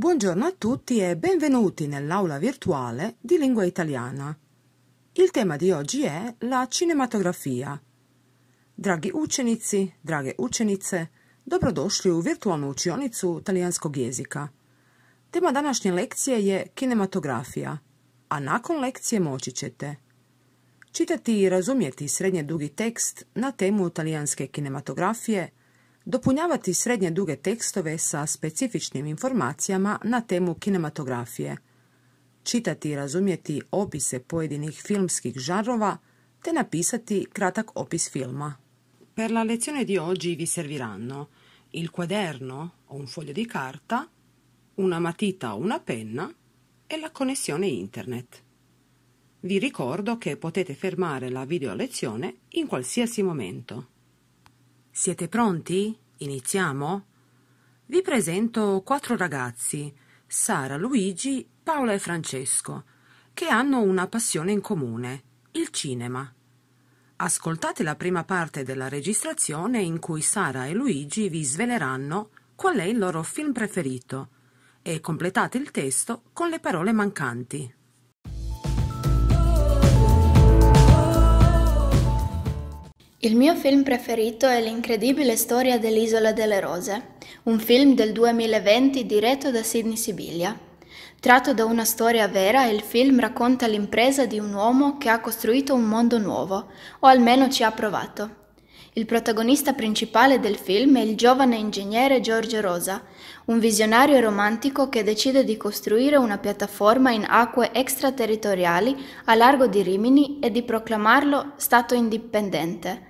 Buongiorno a tutti e benvenuti nell'aula virtuale di lingua italiana. Il tema di oggi è la cinematografia Dragi učenici, drage učenice, dobrodošli u virtualnu učionicu talijanskog jezika. Tema današnje lekcije je kinematografija, a nakon lekcije moći ćete čitati i razumjeti srednje dugi tekst na temu talijanske kinematografije – dopunjavati srednje duge tekstove sa specifičnim informacijama na temu kinematografije, čitati i razumjeti opise pojedinih filmskih žarova te napisati kratak opis filma. Per la lezione di oggi vi serviranno il quaderno o un foglio di carta, una matita o una penna e la connessione internet. Vi ricordo che potete fermare la video lezione in qualsiasi momento. Siete pronti? Iniziamo? Vi presento quattro ragazzi, Sara, Luigi, Paola e Francesco, che hanno una passione in comune, il cinema. Ascoltate la prima parte della registrazione in cui Sara e Luigi vi sveleranno qual è il loro film preferito e completate il testo con le parole mancanti. Il mio film preferito è L'incredibile storia dell'Isola delle Rose, un film del 2020 diretto da Sidney Sibilia. Tratto da una storia vera, il film racconta l'impresa di un uomo che ha costruito un mondo nuovo, o almeno ci ha provato. Il protagonista principale del film è il giovane ingegnere Giorgio Rosa, un visionario romantico che decide di costruire una piattaforma in acque extraterritoriali a largo di Rimini e di proclamarlo Stato indipendente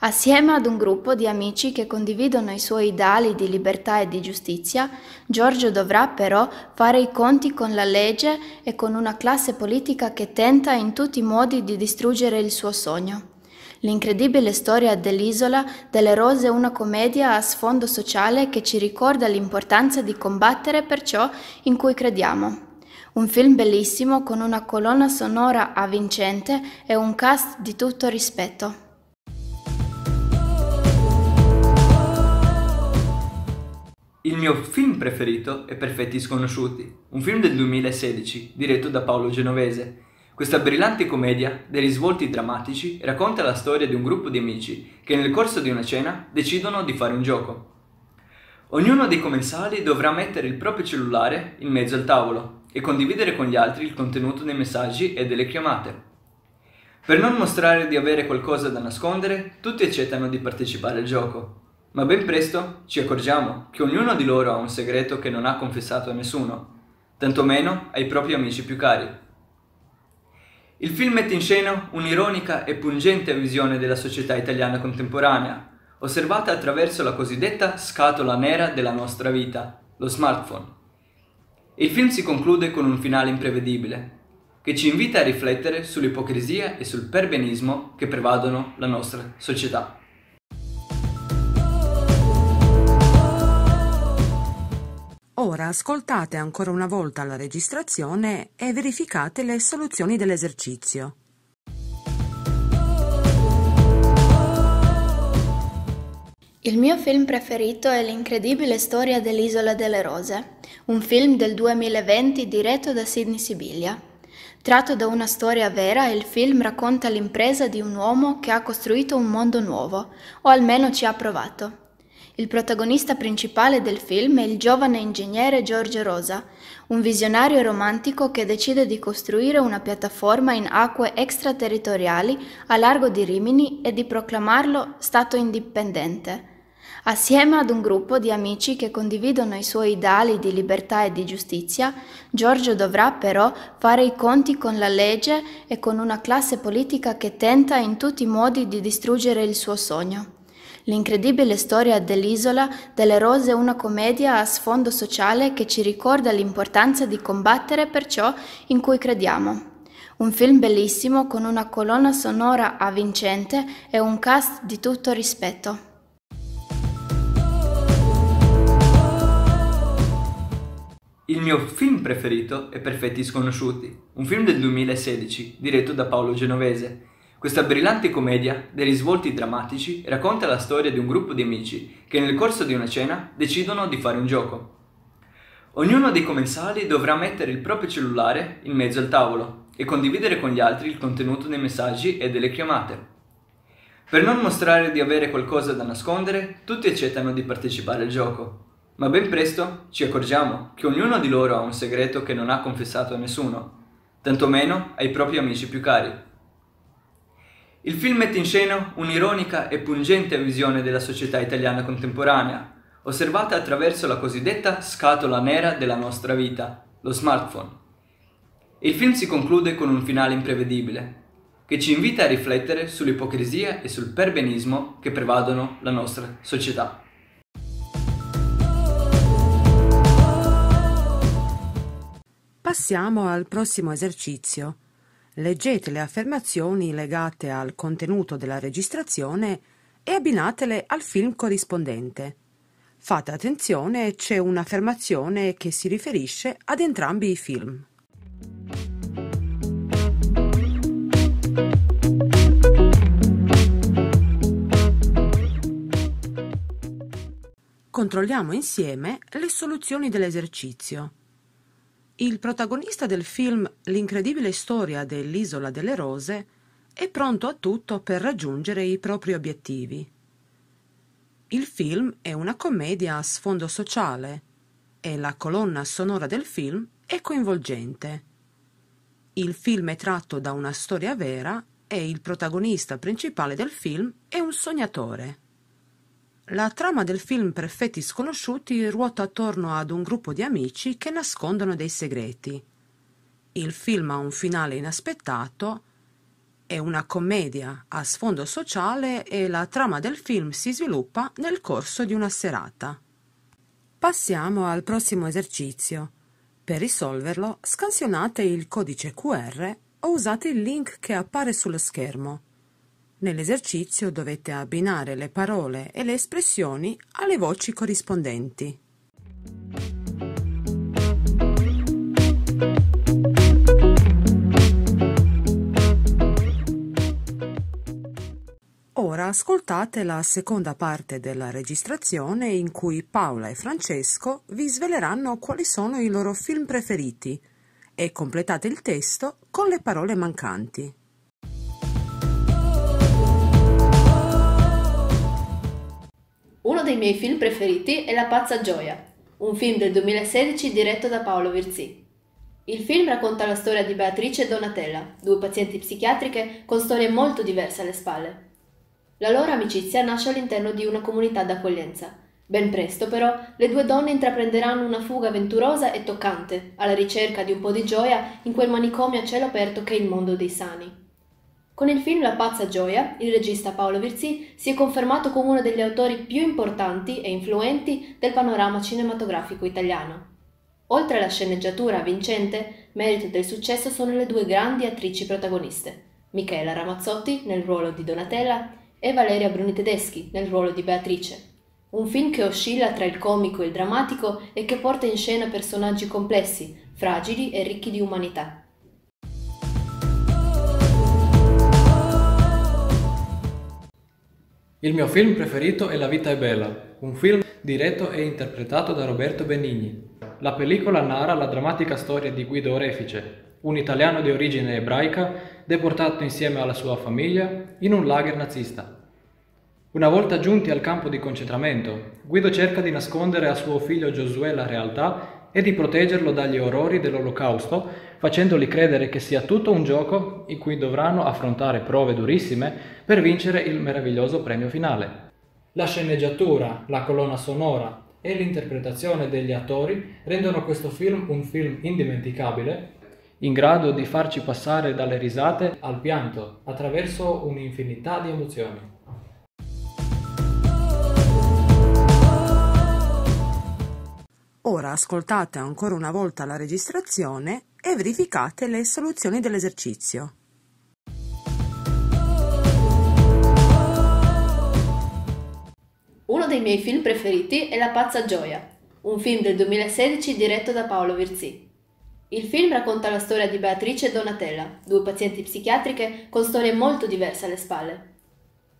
Assieme ad un gruppo di amici che condividono i suoi ideali di libertà e di giustizia, Giorgio dovrà però fare i conti con la legge e con una classe politica che tenta in tutti i modi di distruggere il suo sogno. L'incredibile storia dell'isola delle rose è una commedia a sfondo sociale che ci ricorda l'importanza di combattere per ciò in cui crediamo. Un film bellissimo con una colonna sonora avvincente e un cast di tutto rispetto. Il mio film preferito è Perfetti Sconosciuti, un film del 2016 diretto da Paolo Genovese. Questa brillante commedia, dai risvolti drammatici, racconta la storia di un gruppo di amici che nel corso di una cena decidono di fare un gioco. Ognuno dei commensali dovrà mettere il proprio cellulare in mezzo al tavolo e condividere con gli altri il contenuto dei messaggi e delle chiamate. Per non mostrare di avere qualcosa da nascondere, tutti accettano di partecipare al gioco, ma ben presto ci accorgiamo che ognuno di loro ha un segreto che non ha confessato a nessuno, tantomeno ai propri amici più cari. Il film mette in scena un'ironica e pungente visione della società italiana contemporanea, osservata attraverso la cosiddetta scatola nera della nostra vita, lo smartphone. Il film si conclude con un finale imprevedibile, che ci invita a riflettere sull'ipocrisia e sul perbenismo che prevadono la nostra società. Ora ascoltate ancora una volta la registrazione e verificate le soluzioni dell'esercizio. Il mio film preferito è L'incredibile storia dell'Isola delle Rose, un film del 2020 diretto da Sidney Sibilia. Tratto da una storia vera, il film racconta l'impresa di un uomo che ha costruito un mondo nuovo, o almeno ci ha provato. Il protagonista principale del film è il giovane ingegnere Giorgio Rosa, un visionario romantico che decide di costruire una piattaforma in acque extraterritoriali a largo di Rimini e di proclamarlo Stato indipendente. Assieme ad un gruppo di amici che condividono i suoi ideali di libertà e di giustizia, Giorgio dovrà però fare i conti con la legge e con una classe politica che tenta in tutti i modi di distruggere il suo sogno. L'incredibile storia dell'Isola delle Rose è una commedia a sfondo sociale che ci ricorda l'importanza di combattere per ciò in cui crediamo. Un film bellissimo con una colonna sonora avvincente e un cast di tutto rispetto. Il mio film preferito è Perfetti Sconosciuti, un film del 2016 diretto da Paolo Genovese questa brillante commedia, dai risvolti drammatici, racconta la storia di un gruppo di amici che nel corso di una cena decidono di fare un gioco. Ognuno dei commensali dovrà mettere il proprio cellulare in mezzo al tavolo e condividere con gli altri il contenuto dei messaggi e delle chiamate. Per non mostrare di avere qualcosa da nascondere, tutti accettano di partecipare al gioco, ma ben presto ci accorgiamo che ognuno di loro ha un segreto che non ha confessato a nessuno, tantomeno ai propri amici più cari. Il film mette in scena un'ironica e pungente visione della società italiana contemporanea, osservata attraverso la cosiddetta scatola nera della nostra vita, lo smartphone. Il film si conclude con un finale imprevedibile, che ci invita a riflettere sull'ipocrisia e sul perbenismo che prevadono la nostra società. Passiamo al prossimo esercizio. Leggete le affermazioni legate al contenuto della registrazione e abbinatele al film corrispondente. Fate attenzione, c'è un'affermazione che si riferisce ad entrambi i film. Controlliamo insieme le soluzioni dell'esercizio. Il protagonista del film L'incredibile storia dell'Isola delle Rose è pronto a tutto per raggiungere i propri obiettivi. Il film è una commedia a sfondo sociale e la colonna sonora del film è coinvolgente. Il film è tratto da una storia vera e il protagonista principale del film è un sognatore. La trama del film Perfetti sconosciuti ruota attorno ad un gruppo di amici che nascondono dei segreti. Il film ha un finale inaspettato, è una commedia a sfondo sociale e la trama del film si sviluppa nel corso di una serata. Passiamo al prossimo esercizio. Per risolverlo, scansionate il codice QR o usate il link che appare sullo schermo. Nell'esercizio dovete abbinare le parole e le espressioni alle voci corrispondenti. Ora ascoltate la seconda parte della registrazione in cui Paola e Francesco vi sveleranno quali sono i loro film preferiti e completate il testo con le parole mancanti. Uno dei miei film preferiti è La pazza gioia, un film del 2016 diretto da Paolo Virzì. Il film racconta la storia di Beatrice e Donatella, due pazienti psichiatriche con storie molto diverse alle spalle. La loro amicizia nasce all'interno di una comunità d'accoglienza. Ben presto, però, le due donne intraprenderanno una fuga avventurosa e toccante, alla ricerca di un po' di gioia in quel manicomio a cielo aperto che è il mondo dei sani. Con il film La pazza gioia, il regista Paolo Virzì si è confermato come uno degli autori più importanti e influenti del panorama cinematografico italiano. Oltre alla sceneggiatura vincente, merito del successo sono le due grandi attrici protagoniste, Michela Ramazzotti nel ruolo di Donatella e Valeria Bruni Tedeschi nel ruolo di Beatrice. Un film che oscilla tra il comico e il drammatico e che porta in scena personaggi complessi, fragili e ricchi di umanità. Il mio film preferito è La vita è bella, un film diretto e interpretato da Roberto Benigni. La pellicola narra la drammatica storia di Guido Orefice, un italiano di origine ebraica deportato insieme alla sua famiglia in un lager nazista. Una volta giunti al campo di concentramento, Guido cerca di nascondere a suo figlio Giosuè la realtà e di proteggerlo dagli orrori dell'olocausto, facendogli credere che sia tutto un gioco in cui dovranno affrontare prove durissime per vincere il meraviglioso premio finale. La sceneggiatura, la colonna sonora e l'interpretazione degli attori rendono questo film un film indimenticabile, in grado di farci passare dalle risate al pianto attraverso un'infinità di emozioni. Ora ascoltate ancora una volta la registrazione e verificate le soluzioni dell'esercizio. Uno dei miei film preferiti è La pazza gioia, un film del 2016 diretto da Paolo Virzì. Il film racconta la storia di Beatrice e Donatella, due pazienti psichiatriche con storie molto diverse alle spalle.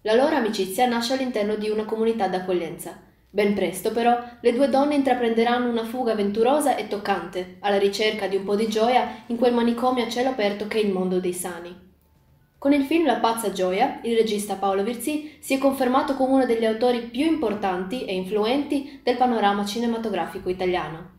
La loro amicizia nasce all'interno di una comunità d'accoglienza. Ben presto, però, le due donne intraprenderanno una fuga avventurosa e toccante, alla ricerca di un po' di gioia in quel manicomio a cielo aperto che è il mondo dei sani. Con il film La pazza gioia, il regista Paolo Virzì si è confermato come uno degli autori più importanti e influenti del panorama cinematografico italiano.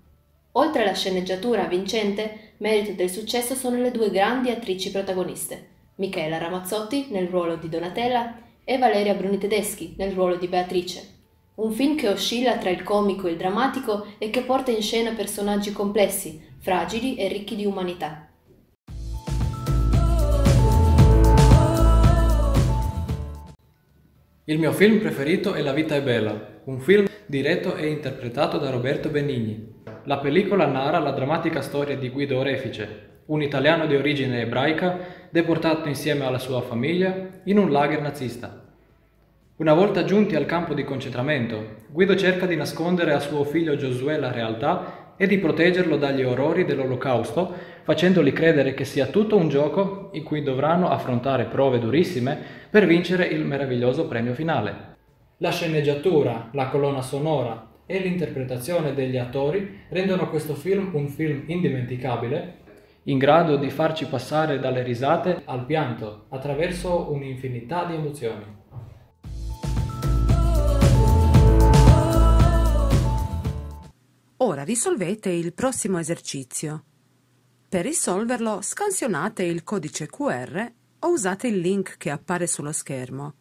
Oltre alla sceneggiatura vincente, merito del successo sono le due grandi attrici protagoniste, Michela Ramazzotti nel ruolo di Donatella e Valeria Bruni Tedeschi nel ruolo di Beatrice. Un film che oscilla tra il comico e il drammatico e che porta in scena personaggi complessi, fragili e ricchi di umanità. Il mio film preferito è La vita è bella, un film diretto e interpretato da Roberto Benigni. La pellicola narra la drammatica storia di Guido Orefice, un italiano di origine ebraica deportato insieme alla sua famiglia in un lager nazista. Una volta giunti al campo di concentramento, Guido cerca di nascondere a suo figlio Giosuè la realtà e di proteggerlo dagli orrori dell'olocausto, facendoli credere che sia tutto un gioco in cui dovranno affrontare prove durissime per vincere il meraviglioso premio finale. La sceneggiatura, la colonna sonora e l'interpretazione degli attori rendono questo film un film indimenticabile, in grado di farci passare dalle risate al pianto attraverso un'infinità di emozioni. Ora risolvete il prossimo esercizio. Per risolverlo scansionate il codice QR o usate il link che appare sullo schermo.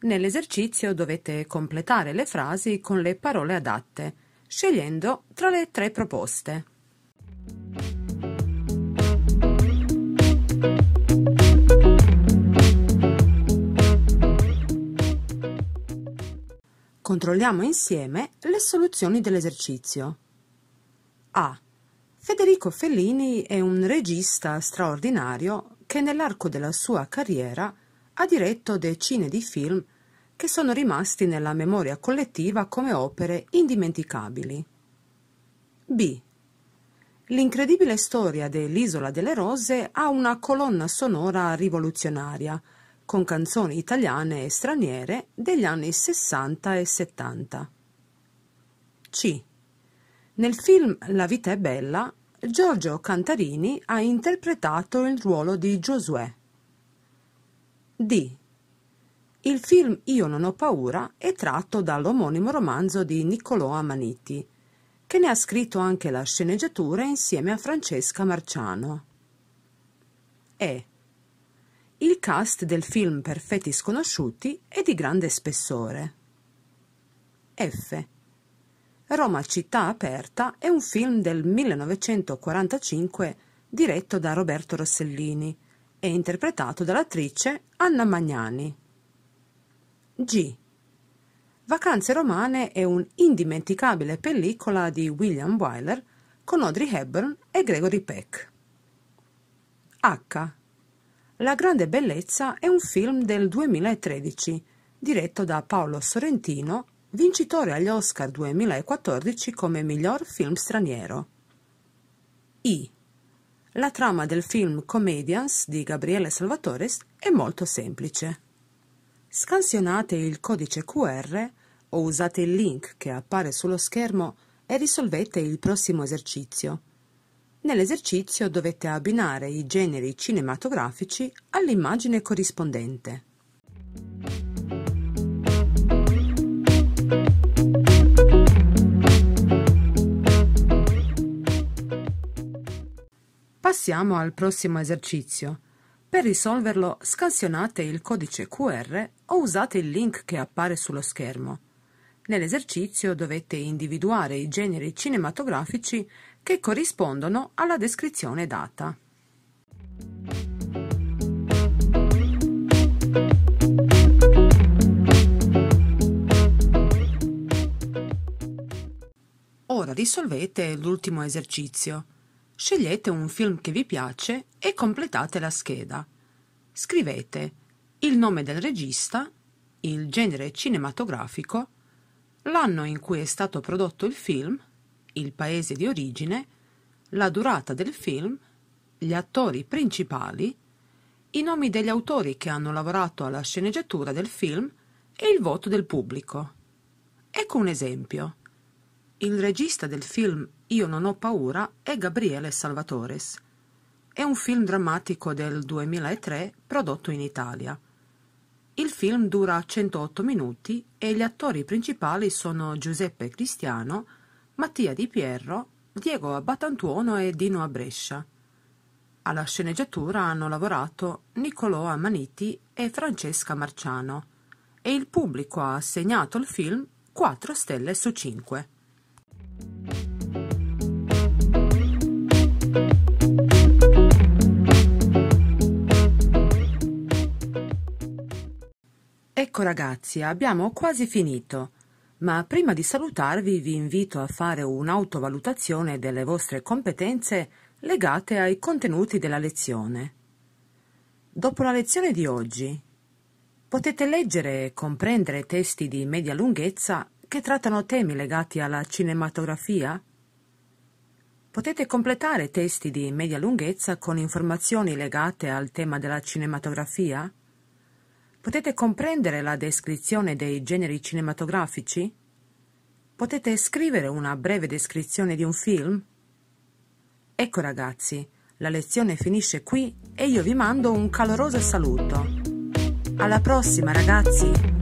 Nell'esercizio dovete completare le frasi con le parole adatte, scegliendo tra le tre proposte. Controlliamo insieme le soluzioni dell'esercizio. A. Federico Fellini è un regista straordinario che nell'arco della sua carriera ha diretto decine di film che sono rimasti nella memoria collettiva come opere indimenticabili. B. L'incredibile storia dell'Isola delle Rose ha una colonna sonora rivoluzionaria, con canzoni italiane e straniere degli anni 60 e 70. C. Nel film La vita è bella, Giorgio Cantarini ha interpretato il ruolo di Giosuè. D. Il film Io non ho paura è tratto dall'omonimo romanzo di Niccolò Amaniti, che ne ha scritto anche la sceneggiatura insieme a Francesca Marciano. E. Il cast del film Perfetti sconosciuti è di grande spessore. F. Roma città aperta è un film del 1945 diretto da Roberto Rossellini e interpretato dall'attrice Anna Magnani. G. Vacanze romane è un'indimenticabile pellicola di William Wyler con Audrey Hepburn e Gregory Peck. H. La grande bellezza è un film del 2013, diretto da Paolo Sorrentino, vincitore agli Oscar 2014 come miglior film straniero. I. La trama del film Comedians di Gabriele Salvatores è molto semplice. Scansionate il codice QR o usate il link che appare sullo schermo e risolvete il prossimo esercizio. Nell'esercizio dovete abbinare i generi cinematografici all'immagine corrispondente. Passiamo al prossimo esercizio. Per risolverlo scansionate il codice QR o usate il link che appare sullo schermo. Nell'esercizio dovete individuare i generi cinematografici che corrispondono alla descrizione data. Ora risolvete l'ultimo esercizio. Scegliete un film che vi piace e completate la scheda. Scrivete il nome del regista, il genere cinematografico, l'anno in cui è stato prodotto il film il paese di origine, la durata del film, gli attori principali, i nomi degli autori che hanno lavorato alla sceneggiatura del film e il voto del pubblico. Ecco un esempio. Il regista del film Io non ho paura è Gabriele Salvatores. È un film drammatico del 2003 prodotto in Italia. Il film dura 108 minuti e gli attori principali sono Giuseppe Cristiano, Mattia Di Pierro, Diego a e Dino a Brescia. Alla sceneggiatura hanno lavorato Niccolò Amaniti e Francesca Marciano e il pubblico ha assegnato al film 4 stelle su 5. Ecco ragazzi, abbiamo quasi finito. Ma prima di salutarvi vi invito a fare un'autovalutazione delle vostre competenze legate ai contenuti della lezione. Dopo la lezione di oggi potete leggere e comprendere testi di media lunghezza che trattano temi legati alla cinematografia? Potete completare testi di media lunghezza con informazioni legate al tema della cinematografia? Potete comprendere la descrizione dei generi cinematografici? Potete scrivere una breve descrizione di un film? Ecco ragazzi, la lezione finisce qui e io vi mando un caloroso saluto. Alla prossima ragazzi!